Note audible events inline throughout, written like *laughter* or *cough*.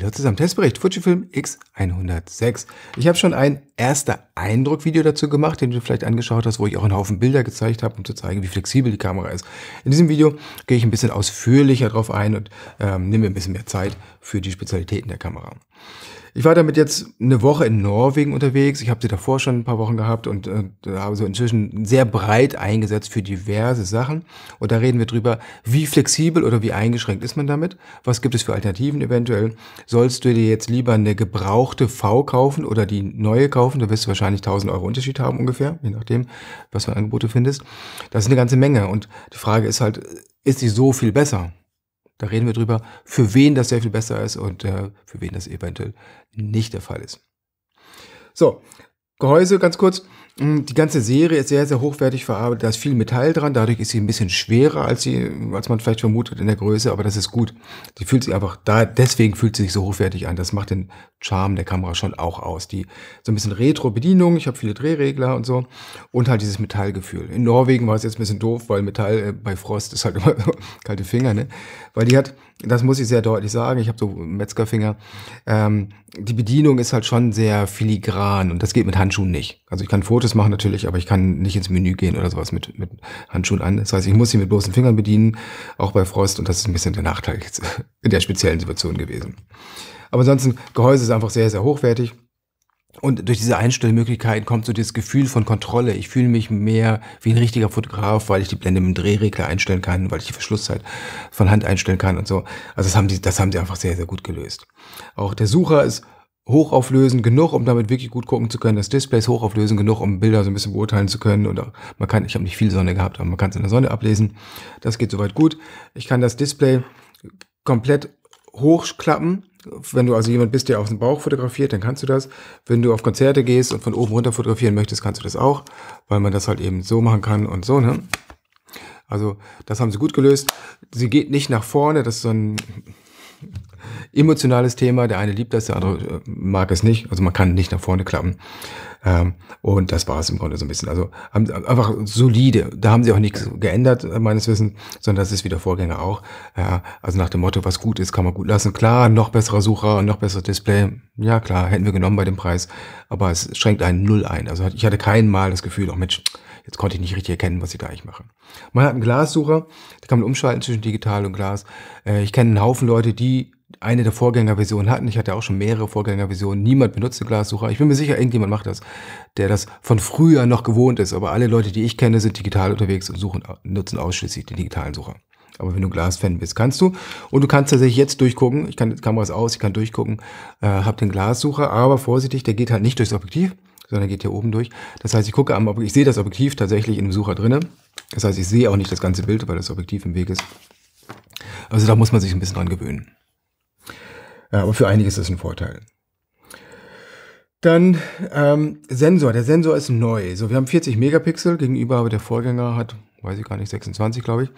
Hallo zusammen, Testbericht Fujifilm X106. Ich habe schon ein erster Eindruck-Video dazu gemacht, den du vielleicht angeschaut hast, wo ich auch einen Haufen Bilder gezeigt habe, um zu zeigen, wie flexibel die Kamera ist. In diesem Video gehe ich ein bisschen ausführlicher darauf ein und ähm, nehme ein bisschen mehr Zeit für die Spezialitäten der Kamera. Ich war damit jetzt eine Woche in Norwegen unterwegs. Ich habe sie davor schon ein paar Wochen gehabt und äh, habe sie inzwischen sehr breit eingesetzt für diverse Sachen. Und da reden wir drüber, wie flexibel oder wie eingeschränkt ist man damit? Was gibt es für Alternativen eventuell? Sollst du dir jetzt lieber eine gebrauchte V kaufen oder die neue kaufen? Da wirst du wahrscheinlich 1000 Euro Unterschied haben ungefähr, je nachdem, was für Angebote findest. Das ist eine ganze Menge. Und die Frage ist halt, ist sie so viel besser? Da reden wir drüber, für wen das sehr viel besser ist und äh, für wen das eventuell nicht der Fall ist. So, Gehäuse ganz kurz. Hm, die ganze Serie ist sehr, sehr hochwertig verarbeitet. Da ist viel Metall dran. Dadurch ist sie ein bisschen schwerer, als, sie, als man vielleicht vermutet in der Größe. Aber das ist gut. Die fühlt sich einfach da, deswegen fühlt sie sich so hochwertig an. Das macht den Charme der Kamera schon auch aus. Die so ein bisschen Retro-Bedienung. Ich habe viele Drehregler und so. Und halt dieses Metallgefühl. In Norwegen war es jetzt ein bisschen doof, weil Metall äh, bei Frost ist halt immer *laughs* kalte Finger, ne? Weil die hat, das muss ich sehr deutlich sagen, ich habe so Metzgerfinger, ähm, die Bedienung ist halt schon sehr filigran und das geht mit Handschuhen nicht. Also ich kann Fotos machen natürlich, aber ich kann nicht ins Menü gehen oder sowas mit, mit Handschuhen an. Das heißt, ich muss sie mit bloßen Fingern bedienen, auch bei Frost und das ist ein bisschen der Nachteil jetzt *laughs* in der speziellen Situation gewesen. Aber ansonsten, Gehäuse ist einfach sehr, sehr hochwertig. Und durch diese Einstellmöglichkeiten kommt so dieses Gefühl von Kontrolle. Ich fühle mich mehr wie ein richtiger Fotograf, weil ich die Blende mit dem Drehregler einstellen kann, weil ich die Verschlusszeit halt von Hand einstellen kann und so. Also das haben die, das haben sie einfach sehr, sehr gut gelöst. Auch der Sucher ist hochauflösend genug, um damit wirklich gut gucken zu können. Das Display ist hochauflösend genug, um Bilder so ein bisschen beurteilen zu können. Und man kann, ich habe nicht viel Sonne gehabt, aber man kann es in der Sonne ablesen. Das geht soweit gut. Ich kann das Display komplett hochklappen wenn du also jemand bist, der auf den Bauch fotografiert, dann kannst du das. Wenn du auf Konzerte gehst und von oben runter fotografieren möchtest, kannst du das auch, weil man das halt eben so machen kann und so, ne? Also, das haben sie gut gelöst. Sie geht nicht nach vorne, das ist so ein emotionales Thema. Der eine liebt das, der andere äh, mag es nicht. Also man kann nicht nach vorne klappen. Ähm, und das war es im Grunde so ein bisschen. Also einfach solide. Da haben sie auch nichts geändert, äh, meines Wissens, sondern das ist wie der Vorgänger auch. also nach dem Motto, was gut ist, kann man gut lassen. Klar, noch besserer Sucher und noch besseres Display. Ja, klar, hätten wir genommen bei dem Preis. Aber es schränkt einen null ein. Also ich hatte kein Mal das Gefühl, oh Mensch, jetzt konnte ich nicht richtig erkennen, was ich da eigentlich mache. Man hat einen Glassucher, da kann man umschalten zwischen digital und Glas. Äh, ich kenne einen Haufen Leute, die eine der Vorgängerversionen hatten. Ich hatte auch schon mehrere Vorgängerversionen. Niemand benutzt den Glassucher. Ich bin mir sicher, irgendjemand macht das, der das von früher noch gewohnt ist. Aber alle Leute, die ich kenne, sind digital unterwegs und suchen, nutzen ausschließlich den digitalen Sucher. Aber wenn du glas bist, kannst du. Und du kannst tatsächlich jetzt durchgucken. Ich kann die Kameras aus, ich kann durchgucken, äh, hab den Glassucher, aber vorsichtig, der geht halt nicht durchs Objektiv, sondern geht hier oben durch. Das heißt, ich gucke am Objektiv, ich sehe das Objektiv tatsächlich in dem Sucher drinnen. Das heißt, ich sehe auch nicht das ganze Bild, weil das Objektiv im Weg ist. Also da muss man sich ein bisschen dran gewöhnen. Ja, äh, aber für einige ist es ein Vorteil. Dann ähm, Sensor. Der Sensor ist neu. So, wir haben 40 Megapixel gegenüber, aber der Vorgänger hat, weiß ich gar nicht, 26, glaube ich.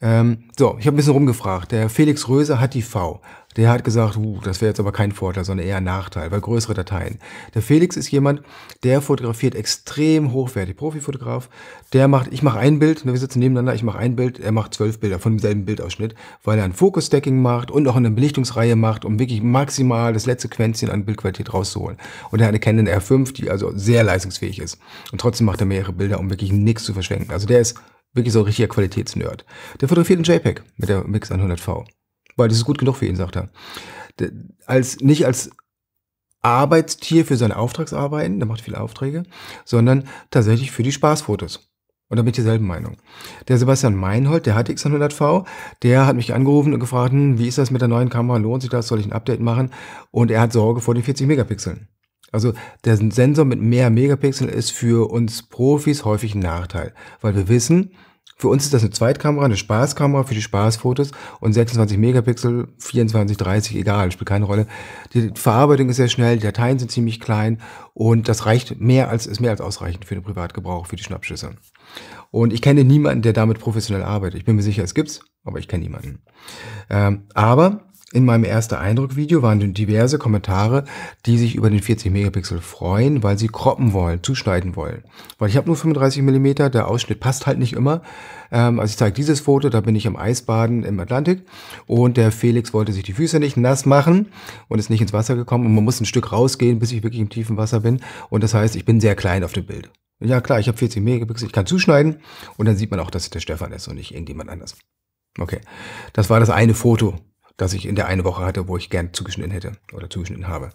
Ähm, so, ich habe ein bisschen rumgefragt. Der Felix Röse hat die V der hat gesagt, uh, das wäre jetzt aber kein Vorteil, sondern eher ein Nachteil, weil größere Dateien. Der Felix ist jemand, der fotografiert extrem hochwertig, Profifotograf. Der macht, ich mache ein Bild, ne, wir sitzen nebeneinander, ich mache ein Bild, er macht zwölf Bilder von demselben Bildausschnitt, weil er ein fokus stacking macht und auch eine Belichtungsreihe macht, um wirklich maximal das letzte Quäntchen an Bildqualität rauszuholen. Und er hat eine Canon R5, die also sehr leistungsfähig ist. Und trotzdem macht er mehrere Bilder, um wirklich nichts zu verschwenken. Also der ist wirklich so ein richtiger Qualitätsnerd. Der fotografiert in JPEG mit der Mix 100V. Weil das ist gut genug für ihn, sagt er. Als, nicht als Arbeitstier für seine Auftragsarbeiten, der macht viele Aufträge, sondern tatsächlich für die Spaßfotos. Und da bin ich derselben Meinung. Der Sebastian Meinhold, der hat X100V, der hat mich angerufen und gefragt, hm, wie ist das mit der neuen Kamera, lohnt sich das, soll ich ein Update machen? Und er hat Sorge vor den 40 Megapixeln. Also der Sensor mit mehr Megapixeln ist für uns Profis häufig ein Nachteil, weil wir wissen, für uns ist das eine Zweitkamera, eine Spaßkamera für die Spaßfotos und 26 Megapixel, 24, 30, egal, spielt keine Rolle. Die Verarbeitung ist sehr schnell, die Dateien sind ziemlich klein und das reicht mehr als, ist mehr als ausreichend für den Privatgebrauch, für die Schnappschüsse. Und ich kenne niemanden, der damit professionell arbeitet. Ich bin mir sicher, es gibt's, aber ich kenne niemanden. Ähm, aber in meinem ersten Eindruck-Video waren diverse Kommentare, die sich über den 40 Megapixel freuen, weil sie kroppen wollen, zuschneiden wollen. Weil ich habe nur 35 Millimeter, der Ausschnitt passt halt nicht immer. Ähm, also ich zeige dieses Foto, da bin ich am Eisbaden im Atlantik und der Felix wollte sich die Füße nicht nass machen und ist nicht ins Wasser gekommen und man muss ein Stück rausgehen, bis ich wirklich im tiefen Wasser bin und das heißt, ich bin sehr klein auf dem Bild. Ja klar, ich habe 40 Megapixel, ich kann zuschneiden und dann sieht man auch, dass es der Stefan ist und nicht irgendjemand anders. Okay, das war das eine Foto dass ich in der eine Woche hatte, wo ich gern zugeschnitten hätte oder zugeschnitten habe.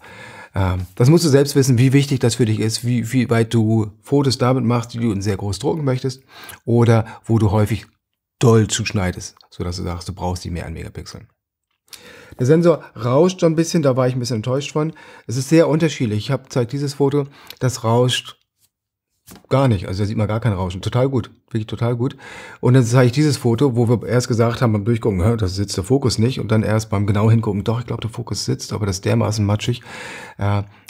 Ähm, das musst du selbst wissen, wie wichtig das für dich ist, wie, wie weit du Fotos damit machst, die du sehr groß drucken möchtest oder wo du häufig doll zuschneidest, sodass du sagst, du brauchst die mehr an Megapixeln. Der Sensor rauscht so ein bisschen, da war ich ein bisschen enttäuscht von. Es ist sehr unterschiedlich. Ich habe zeigt dieses Foto, das rauscht Gar nicht, also da sieht man gar kein Rauschen. Total gut, wirklich total gut. Und dann zeige ich dieses Foto, wo wir erst gesagt haben beim Durchgucken, hör, da sitzt der Fokus nicht. Und dann erst beim genau hingucken, doch, ich glaube, der Fokus sitzt, aber das ist dermaßen matschig.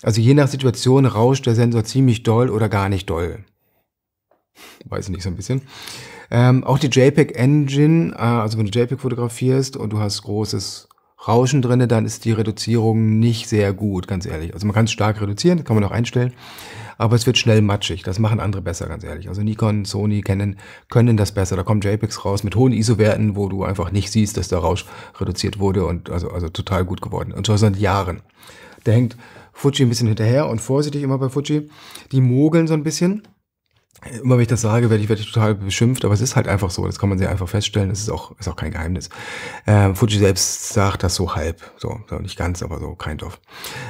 Also je nach Situation rauscht der Sensor ziemlich doll oder gar nicht doll. Weiß ich nicht, so ein bisschen. Ähm, auch die JPEG-Engine, äh, also wenn du JPEG fotografierst und du hast großes Rauschen drinne, dann ist die Reduzierung nicht sehr gut, ganz ehrlich. Also man kann es stark reduzieren, kann man auch einstellen aber es wird schnell matschig. Das machen andere besser, ganz ehrlich. Also Nikon, Sony, Canon können das besser. Da kommen JPEGs raus mit hohen ISO-Werten, wo du einfach nicht siehst, dass der Rausch reduziert wurde und also, also total gut geworden. Und schon seit Jahren. Da hängt Fuji ein bisschen hinterher und vorsichtig immer bei Fuji. Die mogeln so ein bisschen. Immer wenn ich das sage, werde ich, werde ich total beschimpft, aber es ist halt einfach so. Das kann man sehr einfach feststellen. Das ist auch, ist auch kein Geheimnis. Ähm, Fuji selbst sagt das so halb. So, nicht ganz, aber so, kein Dorf.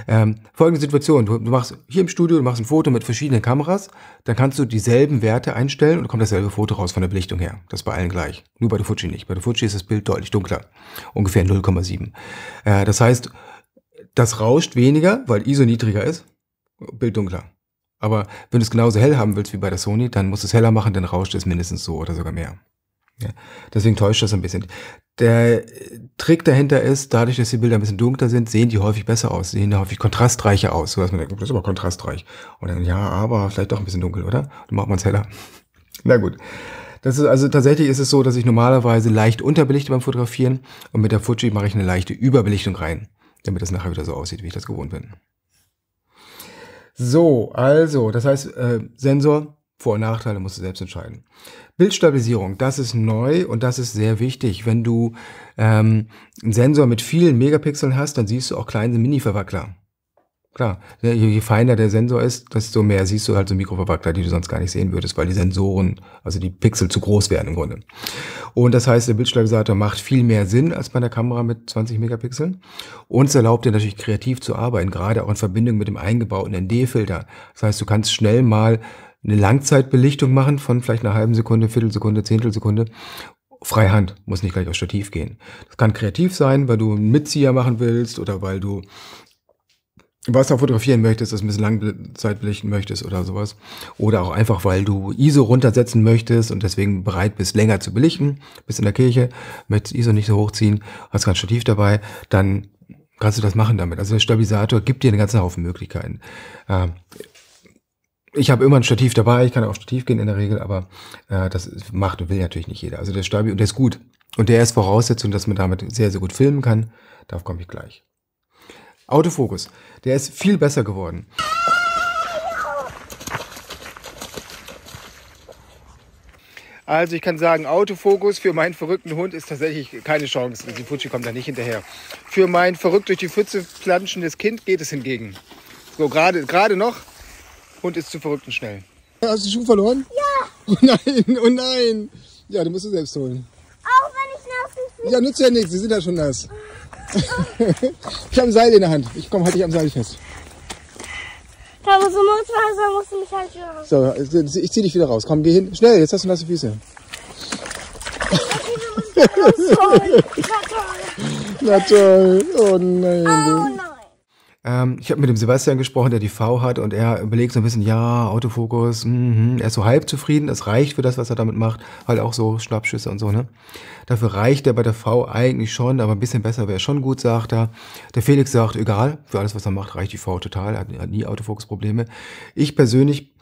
Ähm, folgende Situation. Du, du, machst hier im Studio, du machst ein Foto mit verschiedenen Kameras, dann kannst du dieselben Werte einstellen und da kommt dasselbe Foto raus von der Belichtung her. Das ist bei allen gleich. Nur bei der Fuji nicht. Bei der Fuji ist das Bild deutlich dunkler. Ungefähr 0,7. Äh, das heißt, das rauscht weniger, weil ISO niedriger ist, Bild dunkler. Aber wenn du es genauso hell haben willst wie bei der Sony, dann musst du es heller machen, dann rauscht es mindestens so oder sogar mehr. Ja, deswegen täuscht das ein bisschen. Der Trick dahinter ist, dadurch, dass die Bilder ein bisschen dunkler sind, sehen die häufig besser aus, sehen da häufig kontrastreicher aus, sodass man denkt, oh, das ist aber kontrastreich. Und dann, ja, aber vielleicht doch ein bisschen dunkel, oder? Dann macht man es heller. *laughs* Na gut. Das ist, also tatsächlich ist es so, dass ich normalerweise leicht unterbelichte beim Fotografieren und mit der Fuji mache ich eine leichte Überbelichtung rein, damit das nachher wieder so aussieht, wie ich das gewohnt bin. So, also, das heißt, äh, Sensor, Vor- und Nachteile musst du selbst entscheiden. Bildstabilisierung, das ist neu und das ist sehr wichtig. Wenn du ähm, einen Sensor mit vielen Megapixeln hast, dann siehst du auch kleine Mini-Verwackler. Klar, je, je, feiner der Sensor ist, desto mehr siehst du halt so Mikroverpackter, die du sonst gar nicht sehen würdest, weil die Sensoren, also die Pixel zu groß werden im Grunde. Und das heißt, der Bildstabilisator macht viel mehr Sinn als bei einer Kamera mit 20 Megapixeln. Und es erlaubt dir natürlich kreativ zu arbeiten, gerade auch in Verbindung mit dem eingebauten ND-Filter. Das heißt, du kannst schnell mal eine Langzeitbelichtung machen von vielleicht einer halben Sekunde, Viertelsekunde, Zehntelsekunde Freihand, muss nicht gleich aufs Stativ gehen. Das kann kreativ sein, weil du einen Mitzieher machen willst oder weil du was du fotografieren möchtest, das ein bisschen langzeit belichten möchtest oder sowas. Oder auch einfach, weil du ISO runtersetzen möchtest und deswegen bereit bist, länger zu belichten, bist in der Kirche, möchtest ISO nicht so hochziehen, hast kein Stativ dabei, dann kannst du das machen damit. Also der Stabilisator gibt dir einen ganzen Haufen Möglichkeiten. Ähm, ich habe immer ein Stativ dabei, ich kann auf Stativ gehen in der Regel, aber äh, das macht und will natürlich nicht jeder. Also der Stabi, und der ist gut. Und der ist Voraussetzung, dass man damit sehr, sehr gut filmen kann. Darauf komme ich gleich. Autofokus, der ist viel besser geworden. Also ich kann sagen, Autofokus für meinen verrückten Hund ist tatsächlich keine Chance. Die Futschi kommt da nicht hinterher. Für mein verrückt durch die Pfütze planschendes Kind geht es hingegen. So gerade gerade noch. Hund ist zu verrückt und schnell. Hast du die Schuhe verloren? Ja. *laughs* Oh nein, oh nein. Ja, du musst sie selbst holen. Auch wenn ich nass bin. Ja, nützt ja nichts, sie sind ja schon nass. *laughs* ich habe ein Seil in der Hand. Ich komme halt dich am Seil fest. Da muss du musst, also musst du mich halt wieder raus. So, äh, ich zieh dich wieder raus. Komm, geh hin. Schnell, jetzt hast du nasse Füße. Na *laughs* oh, toll. Na toll. Oh nein. Oh nein. Ähm, ich habe mit dem Sebastian gesprochen, der die V hat und er überlegt so ein bisschen, ja, Autofokus, mh, er ist so halb zufrieden, es reicht für das, was er damit macht, halt auch so Schnappschüsse und so, ne? Dafür reicht er bei der V eigentlich schon, aber ein bisschen besser wäre schon gut, sagt er. Der Felix sagt, egal, für alles, was er macht, reicht die V total, hat, hat nie Autofokusprobleme. Ich persönlich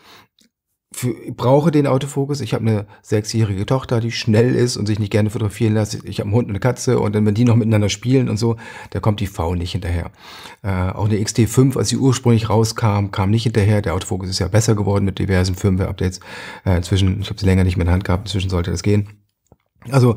für, ich brauche den Autofokus. Ich habe eine sechsjährige Tochter, die schnell ist und sich nicht gerne fotografieren lässt. Ich habe einen Hund und eine Katze und dann, wenn die noch miteinander spielen und so, da kommt die V nicht hinterher. Äh, auch eine XT5, als sie ursprünglich rauskam, kam nicht hinterher. Der Autofokus ist ja besser geworden mit diversen Firmware-Updates. Äh, inzwischen, ich habe sie länger nicht mehr in der Hand gehabt, inzwischen sollte das gehen. Also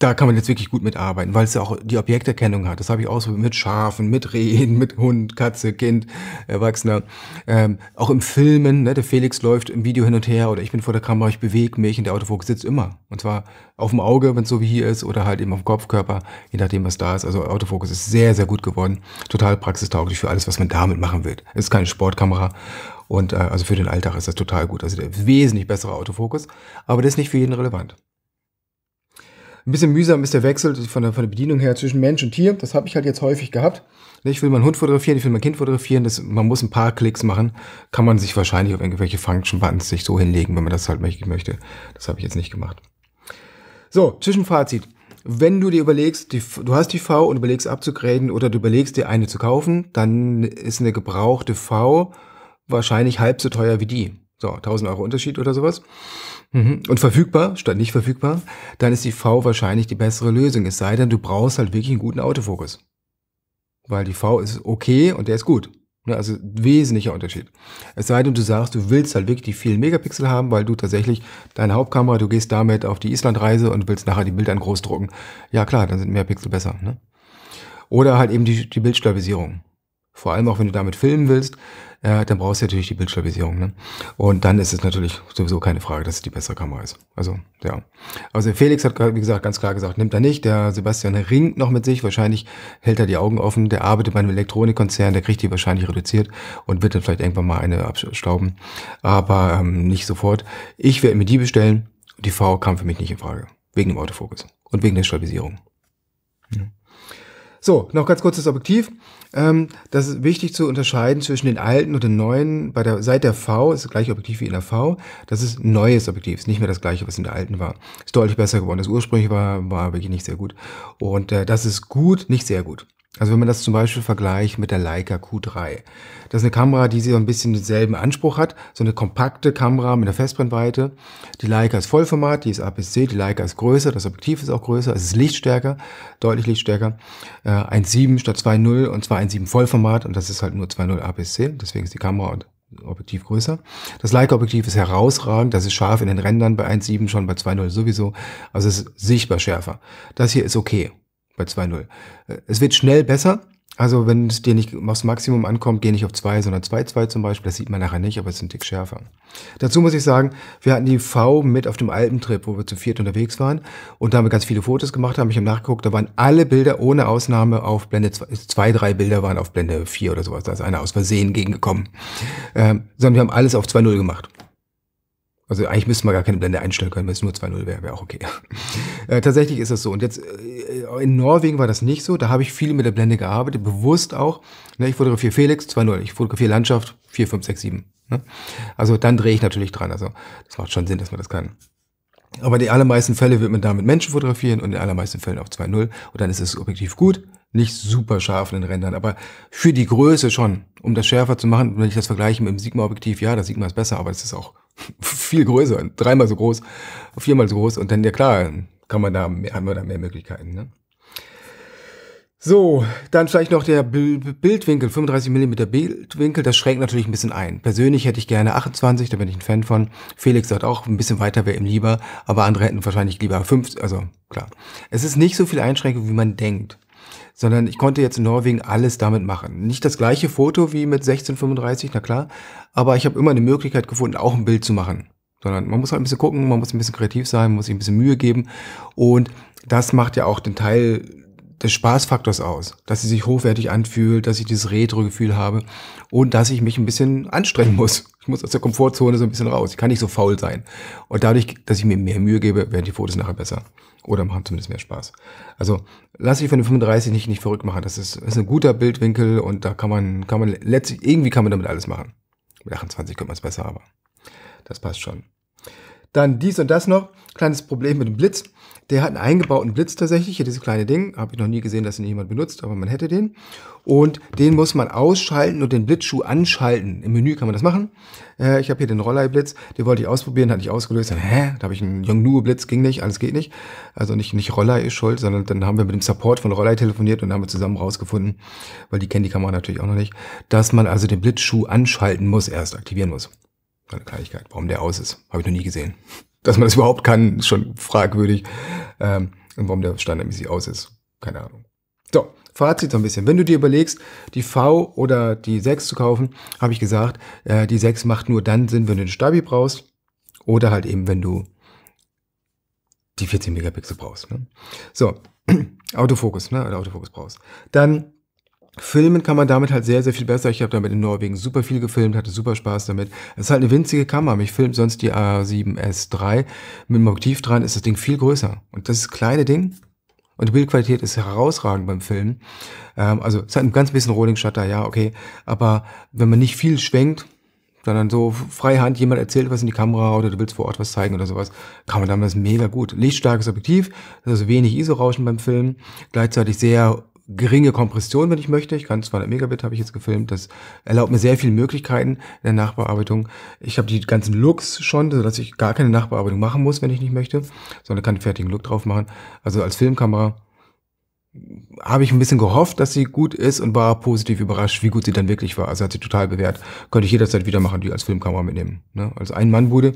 da kann man jetzt wirklich gut mitarbeiten, weil es ja auch die Objekterkennung hat. Das habe ich auch so mit Schafen, mit Rehen, mit Hund, Katze, Kind, Erwachsener. Ähm, auch im Filmen, ne, der Felix läuft im Video hin und her oder ich bin vor der Kamera, ich bewege mich und der Autofokus sitzt immer. Und zwar auf dem Auge, wenn es so wie hier ist, oder halt eben auf dem Kopfkörper, je nachdem, was da ist. Also Autofokus ist sehr, sehr gut geworden. Total praxistauglich für alles, was man damit machen will. Es ist keine Sportkamera und äh, also für den Alltag ist das total gut. Also der wesentlich bessere Autofokus, aber der ist nicht für jeden relevant. Ein bisschen mühsam ist der Wechsel von der, von der Bedienung her zwischen Mensch und Tier. Das habe ich halt jetzt häufig gehabt. Ne, ich will meinen Hund fotografieren, ich will mein Kind fotografieren. Das, man muss ein paar Klicks machen. Kann man sich wahrscheinlich auf irgendwelche Function-Buttons sich so hinlegen, wenn man das halt möchte. Das habe ich jetzt nicht gemacht. So, Zwischenfazit. Wenn du dir überlegst, die, du hast die V und überlegst abzugraden oder du überlegst dir eine zu kaufen, dann ist eine gebrauchte V wahrscheinlich halb so teuer wie die. So, 1000 Euro Unterschied oder sowas. Mhm. Und verfügbar, statt nicht verfügbar, dann ist die V wahrscheinlich die bessere Lösung. Es sei denn, du brauchst halt wirklich einen guten Autofokus. Weil die V ist okay und der ist gut. Ne, also wesentlicher Unterschied. Es sei denn, du sagst, du willst halt wirklich die vielen Megapixel haben, weil du tatsächlich deine Hauptkamera, du gehst damit auf die Islandreise und willst nachher die Bilder in groß drucken. Ja klar, dann sind mehr Pixel besser. Ne? Oder halt eben die, die Bildstabilisierung. Vor allem auch, wenn du damit filmen willst, äh, dann brauchst du natürlich die Bildstabilisierung. Ne? Und dann ist es natürlich sowieso keine Frage, dass es die bessere Kamera ist. Also, ja. Also Felix hat, wie gesagt, ganz klar gesagt, nimmt er nicht. Der Sebastian ringt noch mit sich. Wahrscheinlich hält er die Augen offen. Der arbeitet bei einem Elektronikkonzern, der kriegt die wahrscheinlich reduziert und wird dann vielleicht irgendwann mal eine abstauben. Aber ähm, nicht sofort. Ich werde mir die bestellen. Die V kam für mich nicht in Frage. Wegen dem Autofokus und wegen der Stabilisierung. Ja. So, noch ganz kurz das Objektiv. Ähm, das ist wichtig zu unterscheiden zwischen den alten und den neuen. Bei der seit der V ist das gleiche Objektiv wie in der V. Das ist neues Objektiv, ist nicht mehr das gleiche, was in der alten war. Ist deutlich besser geworden. Das ursprüngliche war, war wirklich nicht sehr gut. Und äh, das ist gut, nicht sehr gut. Also wenn man das zum Beispiel vergleicht mit der Leica Q3. Das ist eine Kamera, die so ein bisschen denselben Anspruch hat. So eine kompakte Kamera mit einer Festbrennweite. Die Leica ist Vollformat, die ist APS-C, die Leica ist größer, das Objektiv ist auch größer, es ist lichtstärker, deutlich lichtstärker. 1.7 äh, statt 2.0 und zwar 1.7 Vollformat und das ist halt nur 2.0 APS-C, deswegen ist die Kamera und Objektiv größer. Das Leica-Objektiv ist herausragend, das ist scharf in den Rändern bei 1.7 schon, bei 2.0 sowieso. Also es ist sichtbar schärfer. Das hier ist okay bei 2-0. Äh, es wird schnell besser. Also wenn es dir nicht aufs Maximum ankommt, geh nicht auf 2, sondern 2-2 zum Beispiel. Das sieht man nachher nicht, aber es ist ein Tick schärfer. Dazu muss ich sagen, wir hatten die V mit auf dem Alpentrip, wo wir zu viert unterwegs waren und da haben wir ganz viele Fotos gemacht, haben mich nachgeguckt, da waren alle Bilder ohne Ausnahme auf Blende 2, zwei, drei Bilder waren auf Blende 4 oder sowas. Da ist einer aus Versehen gegengekommen. Ähm, sondern wir haben alles auf 2-0 gemacht. Also eigentlich müsste man gar keine Blende einstellen können, wenn es nur 2-0 wäre, wäre auch okay. Äh, tatsächlich ist das so. Und jetzt äh, äh, in Norwegen war das nicht so. Da habe ich viel mit der Blende gearbeitet, bewusst auch. Ne, ich fotografiere Felix 2.0, ich fotografiere Landschaft 4, 5, 6, 7. Also dann drehe ich natürlich dran. Also das macht schon Sinn, dass man das kann. Aber die allermeisten Fälle wird man damit Menschen fotografieren und in allermeisten Fällen auf 2.0. Und dann ist es objektiv gut, nicht super scharf in den Rändern, aber für die Größe schon, um das schärfer zu machen. Wenn ich das vergleiche mit dem Sigma-Objektiv, ja, das Sigma ist besser, aber es ist auch *laughs* viel größer, dreimal so groß, viermal so groß. Und dann, ja klar, kann man da mehr, haben wir da mehr Möglichkeiten. Ne? So, dann vielleicht noch der Bildwinkel, 35 mm Bildwinkel, das schränkt natürlich ein bisschen ein. Persönlich hätte ich gerne 28, da bin ich ein Fan von. Felix sagt auch, ein bisschen weiter wäre ihm lieber, aber andere hätten wahrscheinlich lieber 5, also klar. Es ist nicht so viel Einschränkung, wie man denkt, sondern ich konnte jetzt in Norwegen alles damit machen. Nicht das gleiche Foto wie mit 1635, na klar, aber ich habe immer eine Möglichkeit gefunden, auch ein Bild zu machen sondern man muss halt ein bisschen gucken, man muss ein bisschen kreativ sein, muss sich ein bisschen Mühe geben und das macht ja auch den Teil des Spaßfaktors aus, dass sie sich hochwertig anfühlt, dass ich dieses Retro-Gefühl habe und dass ich mich ein bisschen anstrengen muss. Ich muss aus der Komfortzone so ein bisschen raus. Ich kann nicht so faul sein. Und dadurch, dass ich mir mehr Mühe gebe, werden die Fotos nachher besser. Oder machen zumindest mehr Spaß. Also lass dich von den 35 nicht, nicht verrückt machen. Das ist, das ist ein guter Bildwinkel und da kann man, kann man letztlich, irgendwie kann man damit alles machen. Mit 28 könnte man es besser, aber. Das passt schon. Dann dies und das noch. Kleines Problem mit dem Blitz. Der hat einen eingebauten Blitz tatsächlich. Hier dieses kleine Ding. Habe ich noch nie gesehen, dass ihn jemand benutzt, aber man hätte den. Und den muss man ausschalten und den Blitzschuh anschalten. Im Menü kann man das machen. Äh, ich habe hier den Rollei-Blitz. Den wollte ich ausprobieren, hatte ich ausgelöst. Dann, hä? Da habe ich einen Yongnuo-Blitz. Ging nicht, alles geht nicht. Also nicht, nicht Rollei ist schuld, sondern dann haben wir mit dem Support von Rollei telefoniert und haben wir zusammen rausgefunden, weil die kennen die Kamera natürlich auch noch nicht, dass man also den Blitzschuh anschalten muss, erst aktivieren muss eine Kleinigkeit. Warum der aus ist, habe ich noch nie gesehen. *laughs* Dass man das überhaupt kann, ist schon fragwürdig. Ähm, und warum der standardmäßig aus ist, keine Ahnung. So, Fazit so ein bisschen. Wenn du dir überlegst, die V oder die 6 zu kaufen, habe ich gesagt, äh, die 6 macht nur dann Sinn, wenn du den Stabi brauchst oder halt eben, wenn du die 14 Megapixel brauchst. Ne? So, *clears throat* Autofokus, ne? Oder Autofokus brauchst. Dann Filmen kann man damit halt sehr, sehr viel besser. Ich habe damit in Norwegen super viel gefilmt, hatte super Spaß damit. Es ist halt eine winzige Kamera. Mich filmt sonst die A7S3. Mit dem Objektiv dran ist das Ding viel größer. Und das kleine Ding und die Bildqualität ist herausragend beim Filmen. Ähm, also es hat ein ganz bisschen Rolling Shutter, ja, okay. Aber wenn man nicht viel schwenkt, sondern so freihand jemand erzählt was in die Kamera oder du willst vor Ort was zeigen oder sowas, kann man damit das mega gut. Lichtstarkes Objektiv, also wenig ISO-Rauschen beim Filmen, gleichzeitig sehr geringe Kompression, wenn ich möchte. Ich kann 200 Megabit habe ich jetzt gefilmt. Das erlaubt mir sehr viele Möglichkeiten in der Nachbearbeitung. Ich habe die ganzen Looks schon, sodass ich gar keine Nachbearbeitung machen muss, wenn ich nicht möchte, sondern kann einen fertigen Look drauf machen. Also als Filmkamera habe ich ein bisschen gehofft, dass sie gut ist und war positiv überrascht, wie gut sie dann wirklich war. Also hat sie total bewährt. Könnte ich jederzeit wieder machen, die als Filmkamera mitnehmen. Ne? Als Ein-Mann-Bude.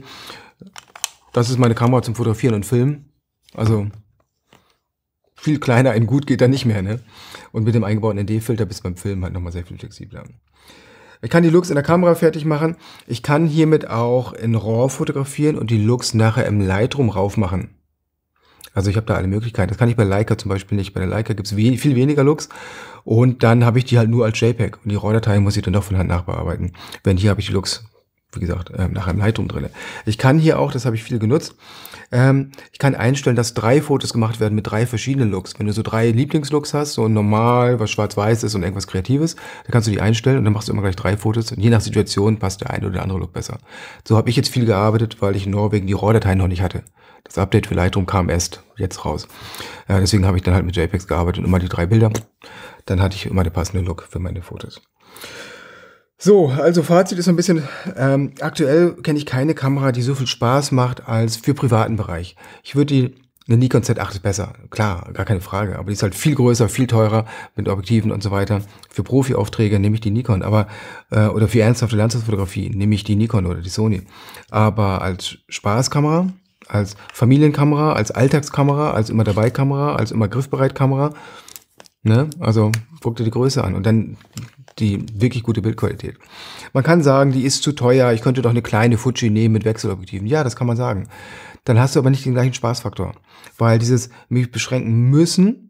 Das ist meine Kamera zum Fotografieren und Filmen. Also viel kleiner ein gut geht da nicht mehr. Ne? Und mit dem eingebauten ND-Filter bist beim Film halt nochmal sehr viel flexibler. Ich kann die Looks in der Kamera fertig machen. Ich kann hiermit auch in RAW fotografieren und die Looks nachher im Lightroom raufmachen. Also ich habe da alle Möglichkeiten. Das kann ich bei Leica zum Beispiel nicht. Bei der Leica gibt's we viel weniger Looks. Und dann habe ich die halt nur als JPEG. Und die RAW-Datei muss ich dann doch von Hand nachbearbeiten. Wenn hier habe ich die Looks, wie gesagt, ähm, nachher im Lightroom drinne. Ich kann hier auch, das habe ich viel genutzt, ähm, ich kann einstellen, dass drei Fotos gemacht werden mit drei verschiedenen Looks. Wenn du so drei Lieblingslooks hast, so normal, was schwarz-weiß ist und irgendwas Kreatives, dann kannst du die einstellen und dann machst du immer gleich drei Fotos. Und je nach Situation passt der eine oder andere Look besser. So habe ich jetzt viel gearbeitet, weil ich in Norwegen die RAW-Dateien noch nicht hatte. Das Update für Lightroom kam erst jetzt raus. Äh, deswegen habe ich dann halt mit JPEGs gearbeitet und immer die drei Bilder. Dann hatte ich immer den passenden Look für meine Fotos. So, also Fazit ist so ein bisschen, ähm, aktuell kenne ich keine Kamera, die so viel Spaß macht als für privaten Bereich. Ich würde die eine Nikon Z8 ist besser, klar, gar keine Frage. Aber die ist halt viel größer, viel teurer mit Objektiven und so weiter. Für Profi-Aufträge nehme ich die Nikon, aber äh, oder für ernsthafte Landschaftsfotografie nehme ich die Nikon oder die Sony. Aber als Spaßkamera, als Familienkamera, als Alltagskamera, als immer dabei Kamera, als immer griffbereit Kamera, ne? Also guck dir die Größe an und dann die wirklich gute Bildqualität. Man kann sagen, die ist zu teuer, ich könnte doch eine kleine Fuji nehmen mit Wechselobjektiven. Ja, das kann man sagen. Dann hast du aber nicht den gleichen Spaßfaktor, weil dieses mich beschränken müssen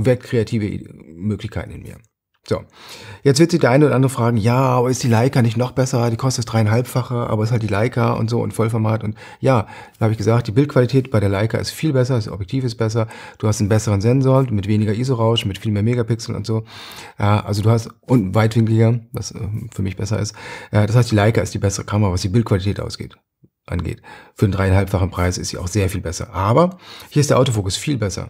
weckt kreative Möglichkeiten in mir. So, jetzt wird sich der eine oder andere fragen, ja, aber ist die Leica nicht noch besser? Die kostet dreieinhalbfache, aber ist halt die Leica und so und Vollformat. Und ja, da habe ich gesagt, die Bildqualität bei der Leica ist viel besser, das Objektiv ist besser, du hast einen besseren Sensor mit weniger ISO-Rausch, mit viel mehr Megapixeln und so. Ja, also du hast, und weitwinkliger, was ähm, für mich besser ist. Ja, das heißt, die Leica ist die bessere Kamera, was die Bildqualität ausgeht angeht. Für einen dreieinhalbfachen Preis ist sie auch sehr viel besser. Aber hier ist der Autofokus viel besser.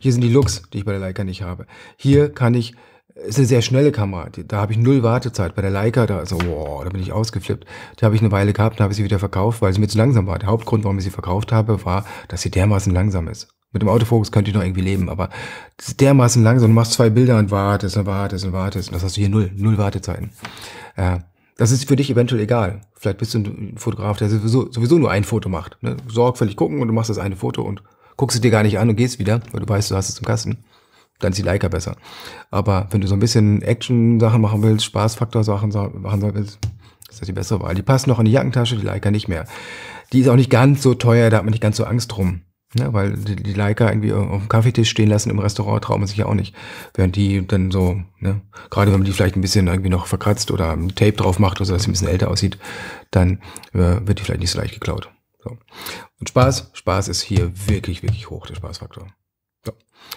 Hier sind die Looks, die ich bei der Leica nicht habe. Hier kann ich ist eine sehr schnelle Kamera. Da habe ich null Wartezeit. Bei der Leica, da, so, also, wow, da bin ich ausgeflippt. Die habe ich eine Weile gehabt, dann habe ich sie wieder verkauft, weil sie mir zu langsam war. Der Hauptgrund, warum ich sie verkauft habe, war, dass sie dermaßen langsam ist. Mit dem Autofokus könnte ich noch irgendwie leben, aber das ist dermaßen langsam. Du machst zwei Bilder und wartest und wartest und wartest. Und das hast du hier null, null Wartezeiten. Äh, das ist für dich eventuell egal. Vielleicht bist du ein Fotograf, der sowieso, sowieso nur ein Foto macht. Ne? Sorgfältig gucken und du machst das eine Foto und guckst es dir gar nicht an und gehst wieder, weil du weißt, du hast es im Kasten dann ist die Leica besser. Aber wenn du so ein bisschen Action-Sachen machen willst, Spaßfaktor-Sachen machen willst, ist das die bessere Wahl. Die passt noch in die Jackentasche, die Leica nicht mehr. Die ist auch nicht ganz so teuer, da hat man nicht ganz so Angst drum. Ne? Weil die, die Leica irgendwie auf dem Kaffeetisch stehen lassen im Restaurant traut man sich ja auch nicht. Während die dann so, ne? gerade wenn man die vielleicht ein bisschen irgendwie noch verkratzt oder ein Tape drauf macht oder so, dass sie ein bisschen älter aussieht, dann äh, wird die vielleicht nicht so leicht geklaut. So. Und Spaß, Spaß ist hier wirklich, wirklich hoch, der Spaßfaktor.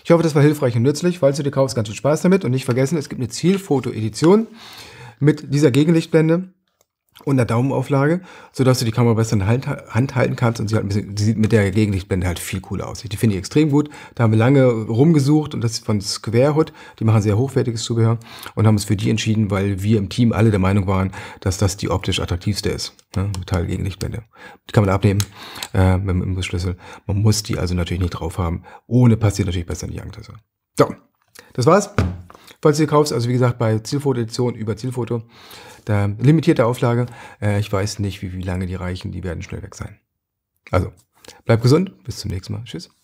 Ich hoffe, das war hilfreich und nützlich. Falls du dir kaufst, ganz viel Spaß damit. Und nicht vergessen, es gibt eine Zielfoto-Edition mit dieser Gegenlichtblende und einer Daumenauflage, sodass du die Kamera besser in der Hand halten kannst und sie, halt ein bisschen, sie sieht mit der Gegenlichtblende halt viel cooler aus. Die finde ich extrem gut. Da haben wir lange rumgesucht und das ist von Squarehood. Die machen sehr hochwertiges Zubehör und haben uns für die entschieden, weil wir im Team alle der Meinung waren, dass das die optisch attraktivste ist. Ne? Metall Gegenlichtblende. Die kann man abnehmen äh, mit dem Imbusschlüssel. Man muss die also natürlich nicht drauf haben. Ohne passiert natürlich besser in die Jagdtasche. So, das war's. Falls du sie kaufst, also wie gesagt bei Zielfoto-Edition über Zielfoto, da, limitierte Auflage. Äh, ich weiß nicht, wie, wie lange die reichen. Die werden schnell weg sein. Also, bleib gesund. Bis zum nächsten Mal. Tschüss.